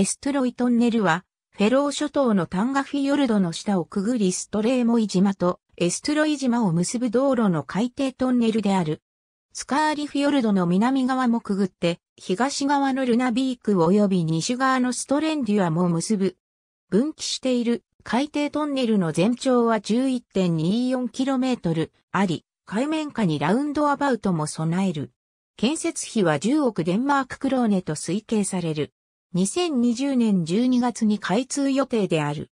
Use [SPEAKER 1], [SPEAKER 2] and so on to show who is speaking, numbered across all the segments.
[SPEAKER 1] エストロイトンネルは、フェロー諸島のタンガフィヨルドの下をくぐりストレーモイ島とエストロイ島を結ぶ道路の海底トンネルである。スカーリフィヨルドの南側もくぐって、東側のルナビーク及び西側のストレンデュアも結ぶ。分岐している海底トンネルの全長は 11.24km あり、海面下にラウンドアバウトも備える。建設費は10億デンマーククローネと推計される。2020年12月に開通予定である。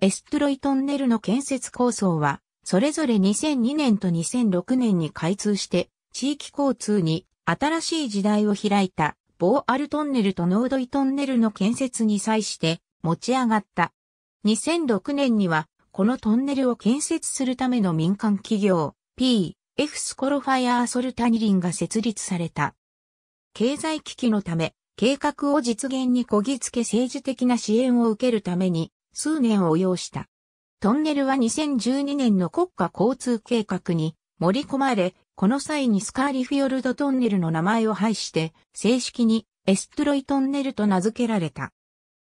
[SPEAKER 1] エストロイトンネルの建設構想は、それぞれ2002年と2006年に開通して、地域交通に新しい時代を開いた、ボーアルトンネルとノードイトンネルの建設に際して持ち上がった。2006年には、このトンネルを建設するための民間企業、P、F スコロファイアーソルタニリンが設立された。経済危機のため、計画を実現にこぎつけ政治的な支援を受けるために数年を要した。トンネルは2012年の国家交通計画に盛り込まれ、この際にスカーリフィヨルドトンネルの名前を廃して正式にエストロイトンネルと名付けられた。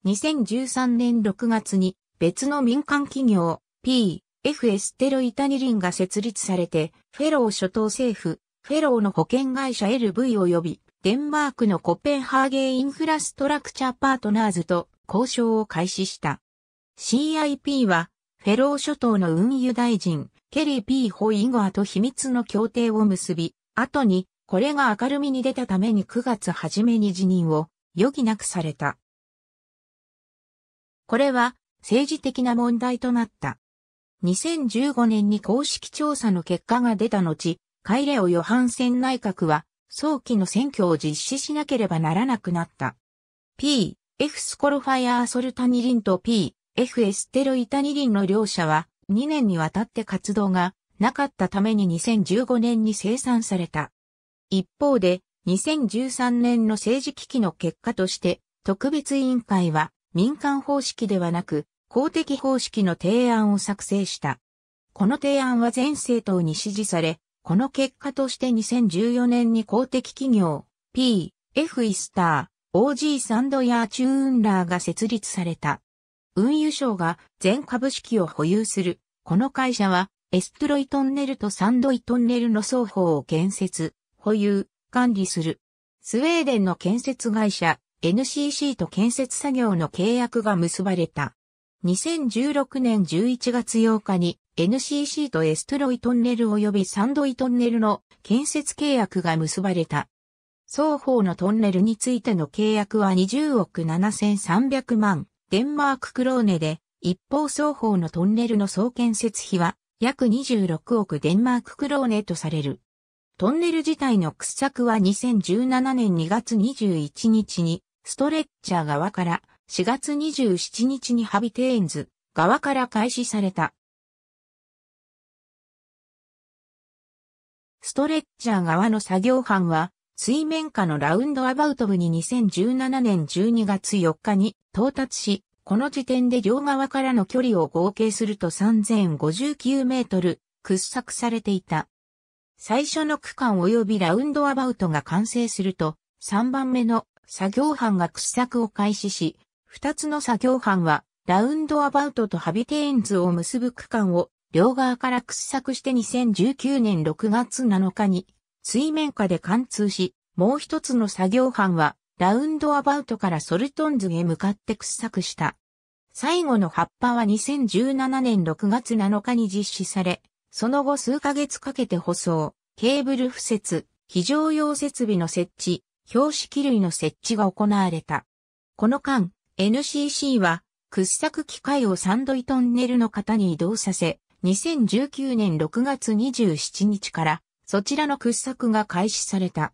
[SPEAKER 1] 2013年6月に別の民間企業 P、F エステロイタニリンが設立されて、フェロー諸島政府、フェローの保険会社 LV 及びデンマークのコペンハーゲインフラストラクチャーパートナーズと交渉を開始した。CIP は、フェロー諸島の運輸大臣、ケリー・ピー・ホイゴアと秘密の協定を結び、後に、これが明るみに出たために9月初めに辞任を余儀なくされた。これは政治的な問題となった。2015年に公式調査の結果が出た後、カイレオ・ヨハンセン内閣は早期の選挙を実施しなければならなくなった。P、F スコロファイアーソルタニリンと P、F エステロイタニリンの両者は2年にわたって活動がなかったために2015年に生産された。一方で2013年の政治危機の結果として特別委員会は民間方式ではなく公的方式の提案を作成した。この提案は全政党に支持され、この結果として2014年に公的企業 P、F イスター、OG サンドヤーチューンラーが設立された。運輸省が全株式を保有する。この会社はエストロイトンネルとサンドイトンネルの双方を建設、保有、管理する。スウェーデンの建設会社 NCC と建設作業の契約が結ばれた。2016年11月8日に NCC とエストロイトンネル及びサンドイトンネルの建設契約が結ばれた。双方のトンネルについての契約は20億7300万デンマーククローネで、一方双方のトンネルの総建設費は約26億デンマーククローネとされる。トンネル自体の掘削は2017年2月21日にストレッチャー側から4月27日にハビテーンズ側から開始された。ストレッチャー側の作業班は、水面下のラウンドアバウト部に2017年12月4日に到達し、この時点で両側からの距離を合計すると3059メートル掘削されていた。最初の区間及びラウンドアバウトが完成すると、3番目の作業班が掘削を開始し、2つの作業班はラウンドアバウトとハビテーンズを結ぶ区間を両側から掘削して2019年6月7日に水面下で貫通し、もう一つの作業班はラウンドアバウトからソルトンズへ向かって掘削した。最後の葉っぱは2017年6月7日に実施され、その後数ヶ月かけて舗装、ケーブル敷設、非常用設備の設置、標識類の設置が行われた。この間、NCC は掘削機械をサンドイトンネルの型に移動させ、2019年6月27日からそちらの掘削が開始された。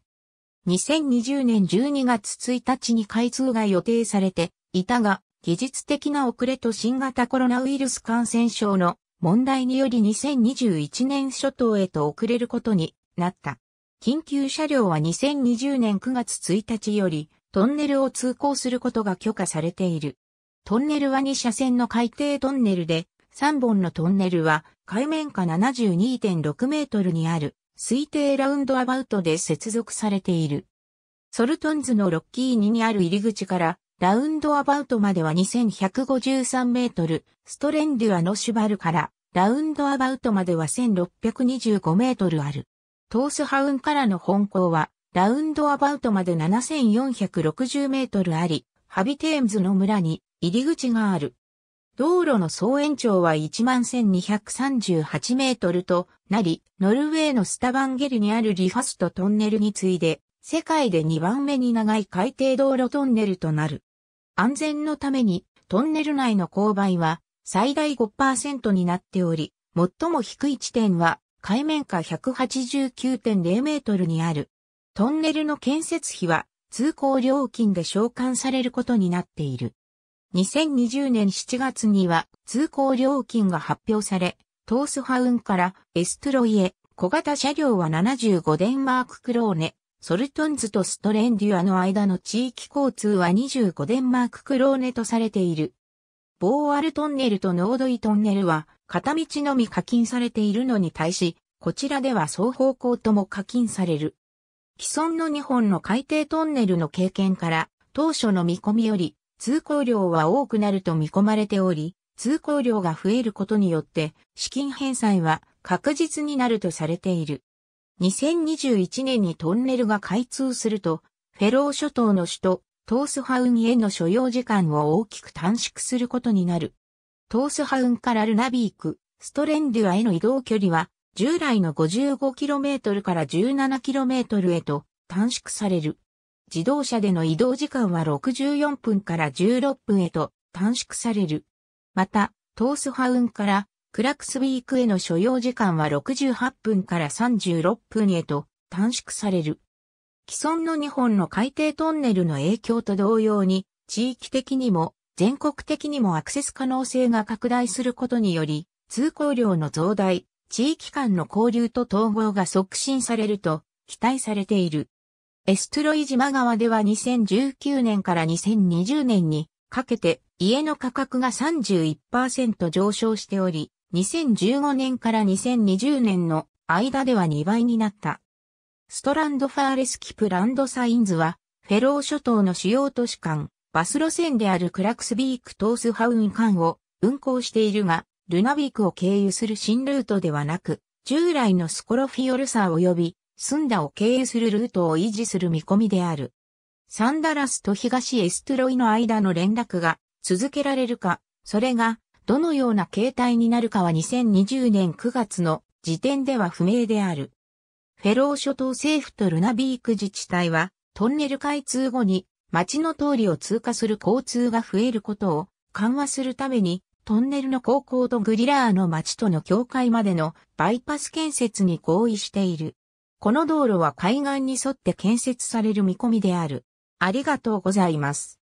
[SPEAKER 1] 2020年12月1日に開通が予定されていたが、技術的な遅れと新型コロナウイルス感染症の問題により2021年初頭へと遅れることになった。緊急車両は2020年9月1日よりトンネルを通行することが許可されている。トンネルは2車線の海底トンネルで3本のトンネルは海面下72.6メートルにある推定ラウンドアバウトで接続されている。ソルトンズのロッキーニにある入り口からラウンドアバウトまでは2153メートル、ストレンデュアのシュバルからラウンドアバウトまでは1625メートルある。トースハウンからの本港はラウンドアバウトまで7460メートルあり、ハビテームズの村に入り口がある。道路の総延長は11,238メートルとなり、ノルウェーのスタバンゲルにあるリファストトンネルに次いで、世界で2番目に長い海底道路トンネルとなる。安全のために、トンネル内の勾配は最大5%になっており、最も低い地点は海面下189.0メートルにある。トンネルの建設費は通行料金で償還されることになっている。2020年7月には通行料金が発表され、トースハウンからエストロイへ、小型車両は75デンマーククローネ、ソルトンズとストレンデュアの間の地域交通は25デンマーククローネとされている。ボーアルトンネルとノードイトンネルは片道のみ課金されているのに対し、こちらでは双方向とも課金される。既存の日本の海底トンネルの経験から、当初の見込みより通行量は多くなると見込まれており、通行量が増えることによって資金返済は確実になるとされている。2021年にトンネルが開通すると、フェロー諸島の首都トースハウンへの所要時間を大きく短縮することになる。トースハウンからルナビーク、ストレンデュアへの移動距離は従来の 55km から 17km へと短縮される。自動車での移動時間は64分から16分へと短縮される。また、トースハウンからクラックスビークへの所要時間は68分から36分へと短縮される。既存の2本の海底トンネルの影響と同様に、地域的にも全国的にもアクセス可能性が拡大することにより、通行量の増大、地域間の交流と統合が促進されると期待されている。エストロイ島川では2019年から2020年にかけて家の価格が31%上昇しており、2015年から2020年の間では2倍になった。ストランドファーレスキプランドサインズは、フェロー諸島の主要都市間、バス路線であるクラクスビークトースハウン間を運行しているが、ルナビークを経由する新ルートではなく、従来のスコロフィオルサー及びスンダを経由するルートを維持する見込みである。サンダラスと東エストロイの間の連絡が続けられるか、それがどのような形態になるかは2020年9月の時点では不明である。フェロー諸島政府とルナビーク自治体はトンネル開通後に町の通りを通過する交通が増えることを緩和するためにトンネルの高校とグリラーの町との境界までのバイパス建設に合意している。この道路は海岸に沿って建設される見込みである。ありがとうございます。